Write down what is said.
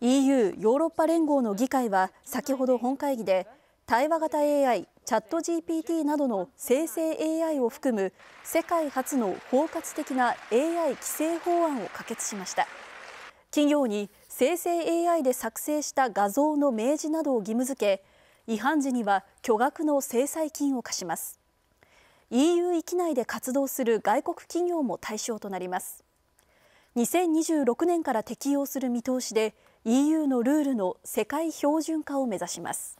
EU= ヨーロッパ連合の議会は先ほど本会議で対話型 AI、チャット GPT などの生成 AI を含む世界初の包括的な AI 規制法案を可決しました。企業に生成 AI で作成した画像の明示などを義務付け、違反時には巨額の制裁金を課します。EU 域内で活動する外国企業も対象となります。2026年から適用する見通しで EU のルールの世界標準化を目指します。